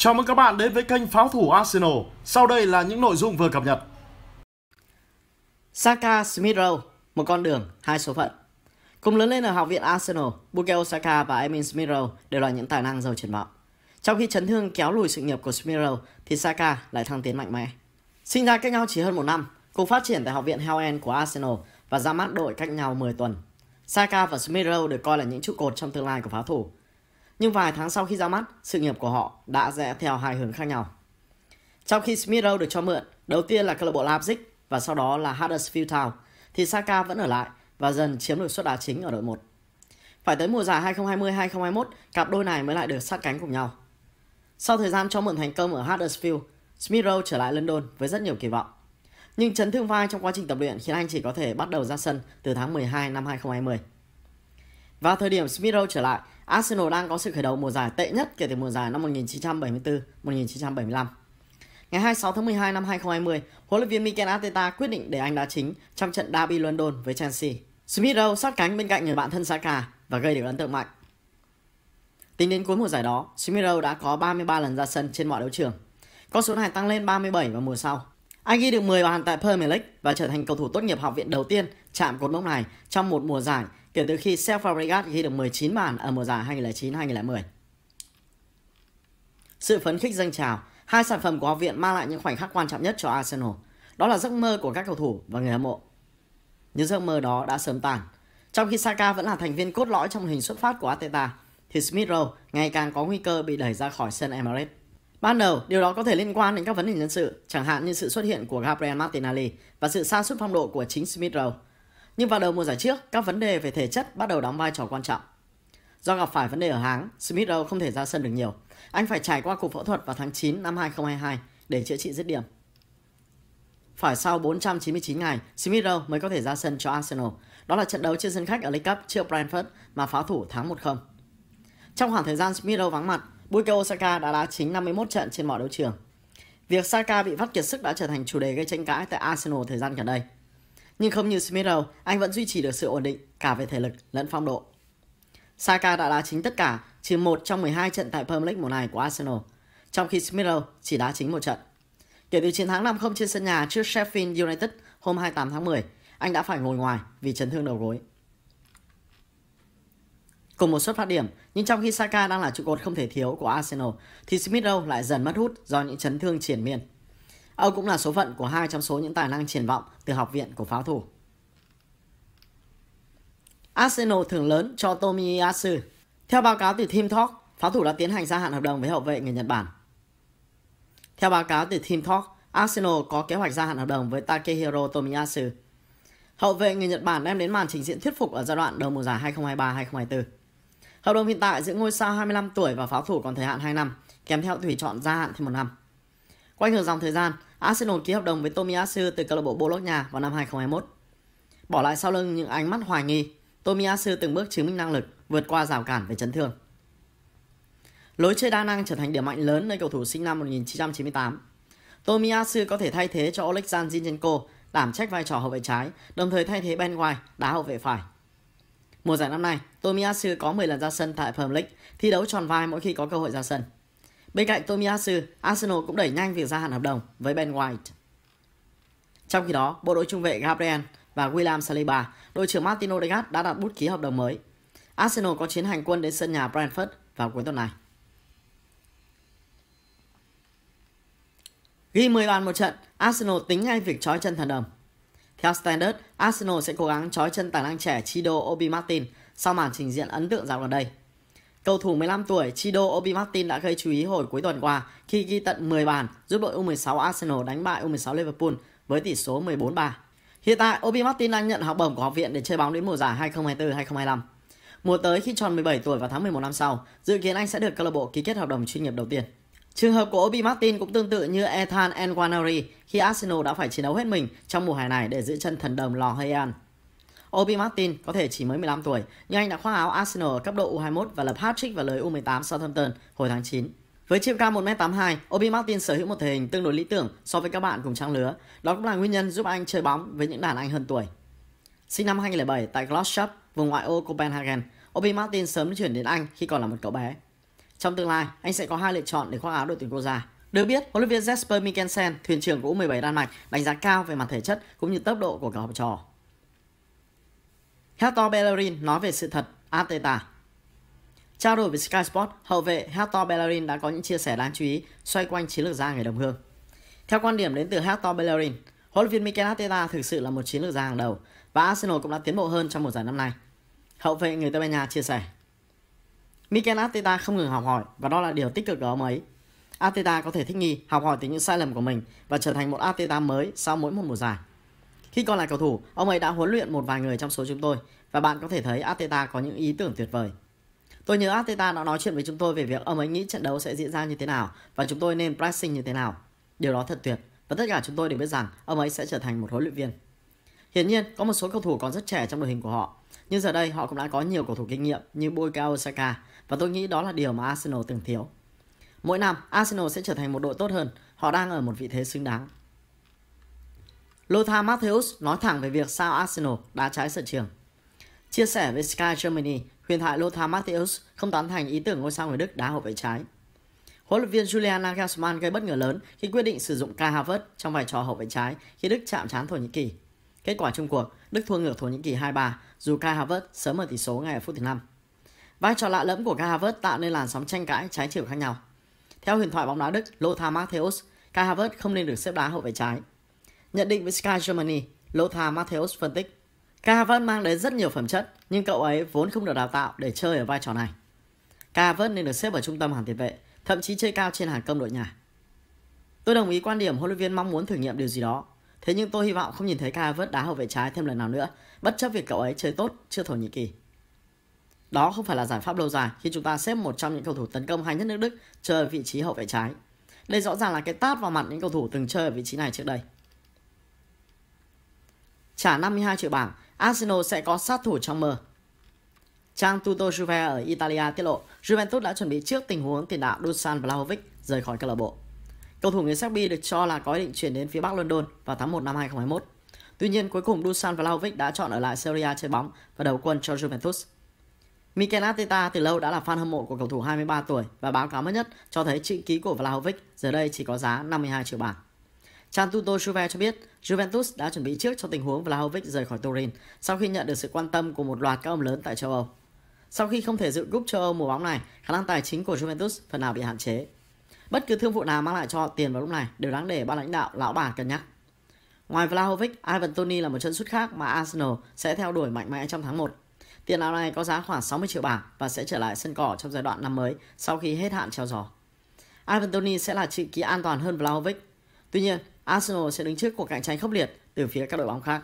Chào mừng các bạn đến với kênh Pháo thủ Arsenal. Sau đây là những nội dung vừa cập nhật. Saka Smith Rowe, một con đường, hai số phận. Cùng lớn lên ở học viện Arsenal, Bukayo Saka và Emin Smith Rowe đều là những tài năng giàu triển vọng. Trong khi chấn thương kéo lùi sự nghiệp của Smith Rowe, thì Saka lại thăng tiến mạnh mẽ. Sinh ra cách nhau chỉ hơn một năm, cùng phát triển tại học viện Hell End của Arsenal và ra mắt đội cách nhau 10 tuần. Saka và Smith Rowe được coi là những trụ cột trong tương lai của pháo thủ nhưng vài tháng sau khi ra mắt, sự nghiệp của họ đã rẽ theo hai hướng khác nhau. Trong khi Smith Rowe được cho mượn, đầu tiên là câu lạc bộ Leipzig và sau đó là Huddersfield Town, thì Saka vẫn ở lại và dần chiếm được suất đá chính ở đội 1. Phải tới mùa giải 2020-2021, cặp đôi này mới lại được sát cánh cùng nhau. Sau thời gian cho mượn thành công ở Huddersfield, Smith Rowe trở lại London với rất nhiều kỳ vọng. Nhưng chấn thương vai trong quá trình tập luyện khiến anh chỉ có thể bắt đầu ra sân từ tháng 12 năm 2020. Vào thời điểm Smith Rowe trở lại, Arsenal đang có sự khởi đầu mùa giải tệ nhất kể từ mùa giải năm 1974-1975. Ngày 26 tháng 12 năm 2020, huấn luyện viên Mikel Arteta quyết định để anh đá chính trong trận derby London với Chelsea. Smith Rowe sát cánh bên cạnh người bạn thân Saka và gây được ấn tượng mạnh. Tính đến cuối mùa giải đó, Smith Rowe đã có 33 lần ra sân trên mọi đấu trường. Con số này tăng lên 37 vào mùa sau. Anh ghi được 10 bàn tại Premier League và trở thành cầu thủ tốt nghiệp học viện đầu tiên chạm cột mốc này trong một mùa giải kể từ khi Seth Fabregas ghi được 19 bàn ở mùa giải 2009-2010. Sự phấn khích dâng trào, hai sản phẩm của học viện mang lại những khoảnh khắc quan trọng nhất cho Arsenal. Đó là giấc mơ của các cầu thủ và người hâm mộ. Những giấc mơ đó đã sớm tàn. Trong khi Saka vẫn là thành viên cốt lõi trong hình xuất phát của Ateta, thì Smith Rowe ngày càng có nguy cơ bị đẩy ra khỏi sân Emirates. Ban đầu, điều đó có thể liên quan đến các vấn đề nhân sự, chẳng hạn như sự xuất hiện của Gabriel Martinelli và sự sa sút phong độ của chính Smith Rowe. Nhưng vào đầu mùa giải trước, các vấn đề về thể chất bắt đầu đóng vai trò quan trọng. Do gặp phải vấn đề ở háng, Smith Rowe không thể ra sân được nhiều. Anh phải trải qua cuộc phẫu thuật vào tháng 9 năm 2022 để chữa trị dứt điểm. Phải sau 499 ngày, Smith Rowe mới có thể ra sân cho Arsenal. Đó là trận đấu trên sân khách ở League Cup trước Brentford mà phá thủ thắng 1-0. Trong khoảng thời gian Smith Rowe vắng mặt, Bukayo Osaka đã đá chính 51 trận trên mọi đấu trường. Việc Saka bị vắt kiệt sức đã trở thành chủ đề gây tranh cãi tại Arsenal thời gian gần đây. Nhưng không như Smith Rowe, anh vẫn duy trì được sự ổn định cả về thể lực lẫn phong độ. Saka đã đá chính tất cả chỉ một trong 12 trận tại Premier League mùa này của Arsenal, trong khi Smith Rowe chỉ đá chính một trận. Kể từ chiến thắng 5-0 trên sân nhà trước Sheffield United hôm 28 tháng 10, anh đã phải ngồi ngoài vì chấn thương đầu gối. Cùng một suất phát điểm, nhưng trong khi Saka đang là trụ cột không thể thiếu của Arsenal, thì Smith Rowe lại dần mất hút do những chấn thương triển miên. Ông ờ, cũng là số phận của hai trong số những tài năng triển vọng từ học viện của pháo thủ. Arsenal thưởng lớn cho Tomiyasu. Theo báo cáo từ Team Talk, pháo thủ đã tiến hành gia hạn hợp đồng với hậu vệ người Nhật Bản. Theo báo cáo từ Team Talk, Arsenal có kế hoạch gia hạn hợp đồng với Takehiro Tomiyasu. Hậu vệ người Nhật Bản đem đến màn trình diễn thuyết phục ở giai đoạn đầu mùa giải 2023-2024. Hợp đồng hiện tại giữa ngôi sao 25 tuổi và pháo thủ còn thời hạn 2 năm, kèm theo tùy chọn gia hạn thêm một năm. quay ngược dòng thời gian, Arsenal ký hợp đồng với Tomiyasu từ câu lạc bộ Bologna vào năm 2021. Bỏ lại sau lưng những ánh mắt hoài nghi, Tomiyasu từng bước chứng minh năng lực vượt qua rào cản về chấn thương. Lối chơi đa năng trở thành điểm mạnh lớn nơi cầu thủ sinh năm 1998. Tomiyasu có thể thay thế cho Oleksandr Zinchenko đảm trách vai trò hậu vệ trái, đồng thời thay thế Ben White đá hậu vệ phải. Mùa giải năm nay, Tomiyasu có 10 lần ra sân tại Premier League, thi đấu tròn vai mỗi khi có cơ hội ra sân. Bên cạnh Tomiyasu, Arsenal cũng đẩy nhanh việc gia hạn hợp đồng với Ben White. Trong khi đó, bộ đội trung vệ Gabriel và William Saliba, đội trưởng Martin Odegaard đã đặt bút ký hợp đồng mới. Arsenal có chiến hành quân đến sân nhà Brentford vào cuối tuần này. Ghi 10 bàn một trận, Arsenal tính ngay việc trói chân thần đồng. Theo Standard, Arsenal sẽ cố gắng trói chân tài năng trẻ Chido Obi Martin sau màn trình diễn ấn tượng dạo gần đây. Cầu thủ 15 tuổi Chido Obi Martin đã gây chú ý hồi cuối tuần qua khi ghi tận 10 bàn giúp đội U16 Arsenal đánh bại U16 Liverpool với tỷ số 14-3. Hiện tại, Obi Martin đang nhận học bổng của học viện để chơi bóng đến mùa giải 2024-2025. Mùa tới khi tròn 17 tuổi vào tháng 11 năm sau, dự kiến anh sẽ được câu lạc bộ ký kết hợp đồng chuyên nghiệp đầu tiên. Trường hợp của Obi Martin cũng tương tự như Ethan Nwanari khi Arsenal đã phải chiến đấu hết mình trong mùa hè này để giữ chân thần đồng lò Hayan. Obi Martin có thể chỉ mới 15 tuổi, nhưng anh đã khoác áo Arsenal ở cấp độ U21 và lập hat-trick vào lưới U18 Southampton hồi tháng 9. Với chiều cao 1m82, Obi Martin sở hữu một thể hình tương đối lý tưởng so với các bạn cùng trang lứa. Đó cũng là nguyên nhân giúp anh chơi bóng với những đàn anh hơn tuổi. Sinh năm 2007 tại Gloucester, vùng ngoại ô Copenhagen, Obi Martin sớm chuyển đến Anh khi còn là một cậu bé. Trong tương lai, anh sẽ có hai lựa chọn để khoác áo đội tuyển quốc gia. Được biết, huấn luyện viên Jesper Mikkelsen, thuyền trưởng của U17 Đan Mạch, đánh giá cao về mặt thể chất cũng như tốc độ của cả học trò. Hector Bellerin nói về sự thật Ateta. Trao đổi với Sky Sport, hậu vệ Hector Bellerin đã có những chia sẻ đáng chú ý xoay quanh chiến lược gia người đồng hương. Theo quan điểm đến từ Hector Bellerin, huấn luyện viên Mikel Arteta thực sự là một chiến lược gia hàng đầu và Arsenal cũng đã tiến bộ hơn trong một giải năm nay. Hậu vệ người Tây Ban Nha chia sẻ. Mikel Arteta không ngừng học hỏi và đó là điều tích cực của ông ấy. Arteta có thể thích nghi, học hỏi từ những sai lầm của mình và trở thành một Arteta mới sau mỗi một mùa giải. Khi còn là cầu thủ, ông ấy đã huấn luyện một vài người trong số chúng tôi và bạn có thể thấy Ateta có những ý tưởng tuyệt vời. Tôi nhớ Ateta đã nói chuyện với chúng tôi về việc ông ấy nghĩ trận đấu sẽ diễn ra như thế nào và chúng tôi nên pressing như thế nào. Điều đó thật tuyệt và tất cả chúng tôi đều biết rằng ông ấy sẽ trở thành một huấn luyện viên. Hiển nhiên, có một số cầu thủ còn rất trẻ trong đội hình của họ, nhưng giờ đây họ cũng đã có nhiều cầu thủ kinh nghiệm như Bukayo Saka và tôi nghĩ đó là điều mà Arsenal từng thiếu. Mỗi năm, Arsenal sẽ trở thành một đội tốt hơn, họ đang ở một vị thế xứng đáng. Lothar Matthäus nói thẳng về việc sao Arsenal đã trái sở trường. Chia sẻ với Sky Germany, huyền thoại Lothar Matthäus không tán thành ý tưởng ngôi sao người Đức đá hậu vệ trái. Huấn luyện viên Julian Nagelsmann gây bất ngờ lớn khi quyết định sử dụng Kai Havertz trong vai trò hậu vệ trái khi Đức chạm trán Thổ Nhĩ Kỳ. Kết quả chung cuộc, Đức thua ngược Thổ Nhĩ Kỳ 2-3 dù Kai Havertz sớm mở tỷ số ngay ở phút thứ 5. Vai trò lạ lẫm của Kai Havertz tạo nên làn sóng tranh cãi trái chiều khác nhau. Theo huyền thoại bóng đá Đức Lothar Matthäus, Kai Havertz không nên được xếp đá hậu vệ trái Nhận định với Sky Germany, Lỗ Matthäus phân tích, Ca vẫn mang đến rất nhiều phẩm chất, nhưng cậu ấy vốn không được đào tạo để chơi ở vai trò này. Ca vẫn nên được xếp ở trung tâm hàng tiền vệ, thậm chí chơi cao trên hàng công đội nhà. Tôi đồng ý quan điểm huấn luyện viên mong muốn thử nghiệm điều gì đó, thế nhưng tôi hy vọng không nhìn thấy Ca vớt đá hậu vệ trái thêm lần nào nữa, bất chấp việc cậu ấy chơi tốt chưa Thổ Nhĩ Kỳ. Đó không phải là giải pháp lâu dài khi chúng ta xếp một trong những cầu thủ tấn công hay nhất nước Đức chơi ở vị trí hậu vệ trái. Đây rõ ràng là cái tát vào mặt những cầu thủ từng chơi ở vị trí này trước đây trả 52 triệu bảng, Arsenal sẽ có sát thủ trong mơ. Trang Tuto Juve ở Italia tiết lộ Juventus đã chuẩn bị trước tình huống tiền đạo Dusan Vlahovic rời khỏi câu lạc bộ. Cầu thủ người Serbia được cho là có ý định chuyển đến phía Bắc London vào tháng 1 năm 2021. Tuy nhiên, cuối cùng Dusan Vlahovic đã chọn ở lại Serie A chơi bóng và đầu quân cho Juventus. Mikel Arteta từ lâu đã là fan hâm mộ của cầu thủ 23 tuổi và báo cáo mới nhất cho thấy chữ ký của Vlahovic giờ đây chỉ có giá 52 triệu bảng. Chantuto Juve cho biết Juventus đã chuẩn bị trước cho tình huống Vlahovic rời khỏi Turin sau khi nhận được sự quan tâm của một loạt các ông lớn tại châu Âu. Sau khi không thể dự cúp châu Âu mùa bóng này, khả năng tài chính của Juventus phần nào bị hạn chế. Bất cứ thương vụ nào mang lại cho họ tiền vào lúc này đều đáng để ban lãnh đạo lão bà cân nhắc. Ngoài Vlahovic, Ivan Toni là một chân sút khác mà Arsenal sẽ theo đuổi mạnh mẽ trong tháng 1. Tiền đạo này có giá khoảng 60 triệu bảng và sẽ trở lại sân cỏ trong giai đoạn năm mới sau khi hết hạn treo giò. Ivan Toni sẽ là chữ ký an toàn hơn Vlahovic. Tuy nhiên, Arsenal sẽ đứng trước cuộc cạnh tranh khốc liệt từ phía các đội bóng khác.